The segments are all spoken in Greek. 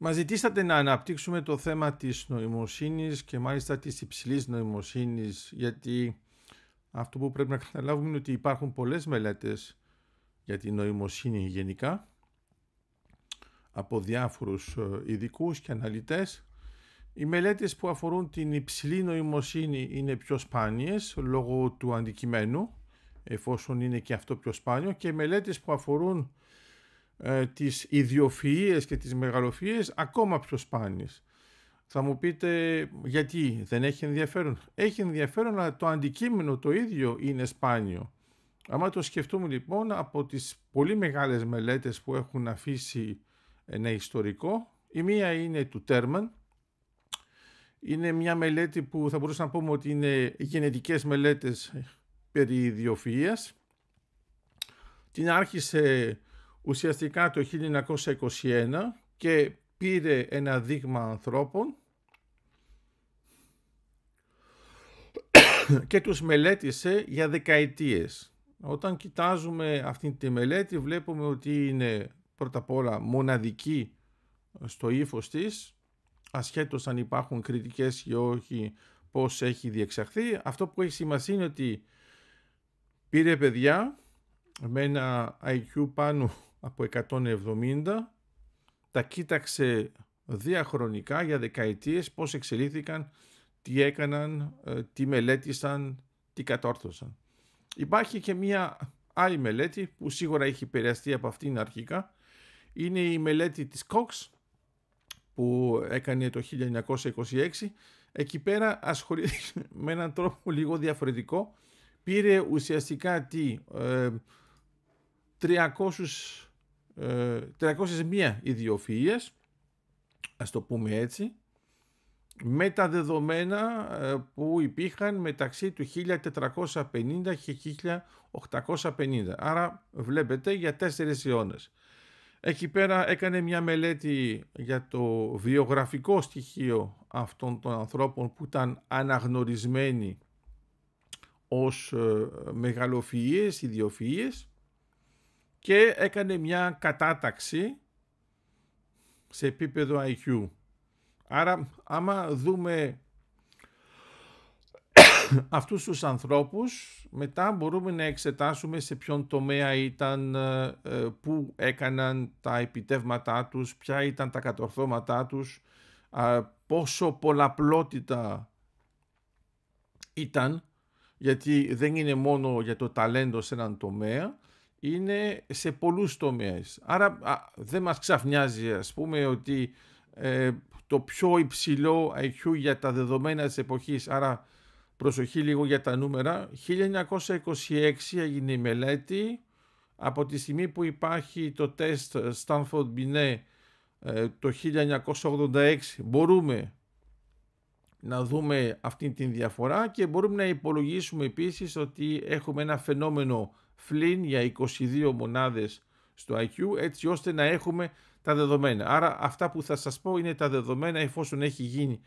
Μα ζητήσατε να αναπτύξουμε το θέμα της νοημοσύνης και μάλιστα της υψηλής νοημοσύνης γιατί αυτό που πρέπει να καταλάβουμε είναι ότι υπάρχουν πολλές μελέτες για την νοημοσύνη γενικά από διάφορους ε, ειδικούς και αναλυτές. Οι μελέτες που αφορούν την υψηλή νοημοσύνη είναι πιο σπάνιες λόγω του αντικειμένου εφόσον είναι και αυτό πιο σπάνιο και οι μελέτες που αφορούν ε, τις ιδιοφυΐες και τις μεγαλοφυΐες ακόμα πιο σπάνιες. Θα μου πείτε γιατί δεν έχει ενδιαφέρον. Έχει ενδιαφέρον αλλά το αντικείμενο το ίδιο είναι σπάνιο. Άμα το σκεφτούμε λοιπόν από τις πολύ μεγάλες μελέτες που έχουν αφήσει ένα ιστορικό, η μία είναι του Τέρμαν, είναι μια μελέτη που θα μπορούσα να πούμε ότι είναι γενετικές μελέτες περί ιδιοφυΐας. Την άρχισε ουσιαστικά το 1921 και πήρε ένα δείγμα ανθρώπων και τους μελέτησε για δεκαετίες. Όταν κοιτάζουμε αυτή τη μελέτη βλέπουμε ότι είναι πρώτα απ' όλα μοναδική στο ύφος της, ασχέτως αν υπάρχουν κριτικές ή όχι πώς έχει διεξαχθεί. Αυτό που έχει σημασία είναι ότι πήρε παιδιά με ένα IQ πάνω από 170, τα κοίταξε διαχρονικά για δεκαετίες πώς εξελίχθηκαν, τι έκαναν, ε, τι μελέτησαν, τι κατόρθωσαν. Υπάρχει και μία άλλη μελέτη που σίγουρα έχει επηρεαστεί από αυτήν αρχικά. Είναι η μελέτη της Cox που έκανε το 1926. Εκεί πέρα ασχολήθηκε με έναν τρόπο λίγο διαφορετικό. Πήρε ουσιαστικά τι, 300 ε, 301 ιδιοφυΐες, ας το πούμε έτσι, με τα δεδομένα ε, που υπήρχαν μεταξύ του 1450 και 1850. Άρα βλέπετε για τέσσερις αιώνες. Εκεί πέρα έκανε μια μελέτη για το βιογραφικό στοιχείο αυτών των ανθρώπων που ήταν αναγνωρισμένοι ως ε, μεγαλοφυΐες, ιδιοφυΐες και έκανε μια κατάταξη σε επίπεδο IQ. Άρα άμα δούμε αυτούς τους ανθρώπους μετά μπορούμε να εξετάσουμε σε ποιον τομέα ήταν, ε, ε, πού έκαναν τα επιτεύγματά τους, ποια ήταν τα κατορθώματά τους, πόσο πολλαπλότητα ήταν, γιατί δεν είναι μόνο για το ταλέντο σε έναν τομέα, είναι σε πολλούς τομείς. Άρα δεν μας ξαφνιάζει ας πούμε ότι ε, το πιο υψηλό IQ για τα δεδομένα της εποχής, άρα προσοχή λίγο για τα νούμερα, 1926 έγινε η μελέτη από τη στιγμή που υπάρχει το τεστ Stanford Binet ε, το 1986 μπορούμε να δούμε αυτή την διαφορά και μπορούμε να υπολογίσουμε επίσης ότι έχουμε ένα φαινόμενο φλιν για 22 μονάδες στο IQ έτσι ώστε να έχουμε τα δεδομένα. Άρα αυτά που θα σας πω είναι τα δεδομένα εφόσον έχει γίνει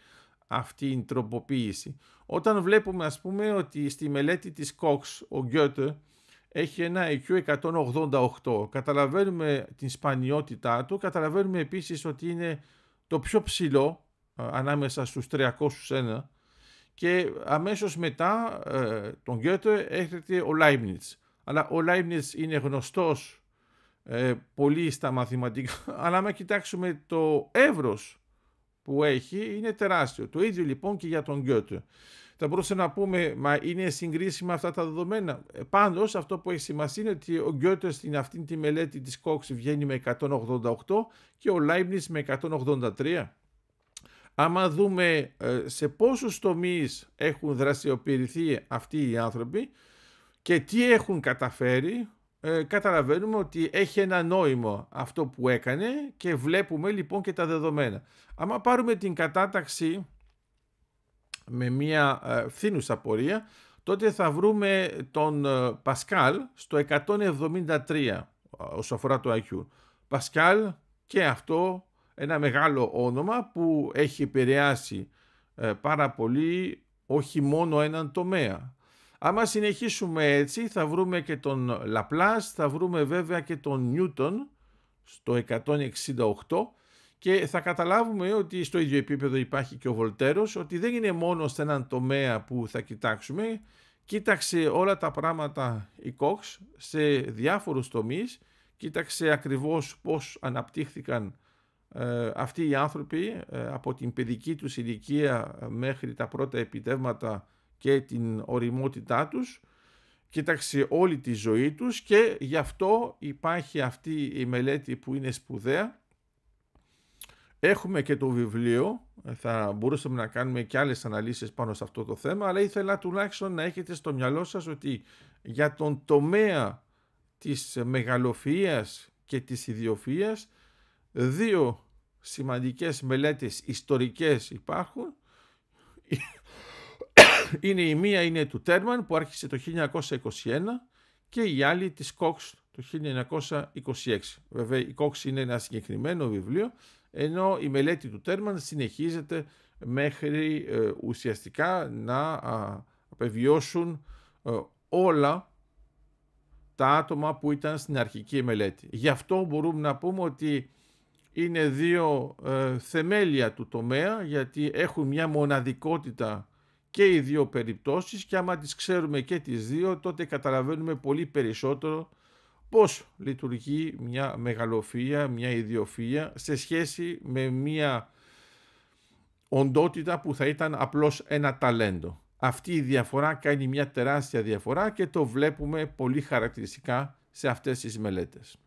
αυτή η τροποποίηση. Όταν βλέπουμε ας πούμε ότι στη μελέτη της Cox ο Goethe έχει ένα IQ 188. Καταλαβαίνουμε την σπανιότητά του, καταλαβαίνουμε επίσης ότι είναι το πιο ψηλό ε, ανάμεσα στους 301 και αμέσως μετά ε, τον Goethe έρχεται ο Leibniz αλλά ο Leibniz είναι γνωστός ε, πολύ στα μαθηματικά, αλλά άμα κοιτάξουμε το εύρος που έχει είναι τεράστιο. Το ίδιο λοιπόν και για τον Γκιώτε. Θα μπορούσαμε να πούμε, μα είναι συγκρίσιμα αυτά τα δεδομένα. Ε, Πάντως, αυτό που έχει σημασία είναι ότι ο Γκιώτε στην αυτή τη μελέτη της Κόξ βγαίνει με 188 και ο Λάιμνιτς με 183. Άμα δούμε ε, σε πόσους τομείς έχουν δραστηριοποιηθεί αυτοί οι άνθρωποι, και τι έχουν καταφέρει, ε, καταλαβαίνουμε ότι έχει ένα νόημα αυτό που έκανε και βλέπουμε λοιπόν και τα δεδομένα. Άμα πάρουμε την κατάταξη με μια ε, φθήνουσα πορεία, τότε θα βρούμε τον ε, Πασκάλ στο 173 όσο αφορά το IQ. Πασκάλ και αυτό ένα μεγάλο όνομα που έχει επηρεάσει πάρα πολύ όχι μόνο έναν τομέα. Άμα συνεχίσουμε έτσι θα βρούμε και τον Λαπλάς, θα βρούμε βέβαια και τον Νιούτον στο 168 και θα καταλάβουμε ότι στο ίδιο επίπεδο υπάρχει και ο Βολτέρος, ότι δεν είναι μόνο σε έναν τομέα που θα κοιτάξουμε, κοίταξε όλα τα πράγματα η Κόξ σε διάφορους τομείς, κοίταξε ακριβώς πώς αναπτύχθηκαν ε, αυτοί οι άνθρωποι ε, από την παιδική τους ηλικία μέχρι τα πρώτα επιτεύγματα και την οριμότητά τους, κοίταξε όλη τη ζωή τους και γι' αυτό υπάρχει αυτή η μελέτη που είναι σπουδαία. Έχουμε και το βιβλίο, θα μπορούσαμε να κάνουμε και άλλες αναλύσεις πάνω σε αυτό το θέμα, αλλά ήθελα τουλάχιστον να έχετε στο μυαλό σας ότι για τον τομέα της μεγαλοφυΐας και της ιδιοφυΐας δύο σημαντικές μελέτες ιστορικές υπάρχουν είναι η μία είναι του Τέρμαν που άρχισε το 1921 και η άλλη της Κόξ το 1926. Βέβαια η Κόξ είναι ένα συγκεκριμένο βιβλίο ενώ η μελέτη του Τέρμαν συνεχίζεται μέχρι ε, ουσιαστικά να α, απεβιώσουν ε, όλα τα άτομα που ήταν στην αρχική μελέτη. Γι' αυτό μπορούμε να πούμε ότι είναι δύο ε, θεμέλια του τομέα γιατί έχουν μια μοναδικότητα και οι δύο περιπτώσεις και άμα τις ξέρουμε και τις δύο τότε καταλαβαίνουμε πολύ περισσότερο πώς λειτουργεί μια μεγαλοφία, μια ιδιοφία σε σχέση με μια οντότητα που θα ήταν απλώς ένα ταλέντο. Αυτή η διαφορά κάνει μια τεράστια διαφορά και το βλέπουμε πολύ χαρακτηριστικά σε αυτές τις μελέτες.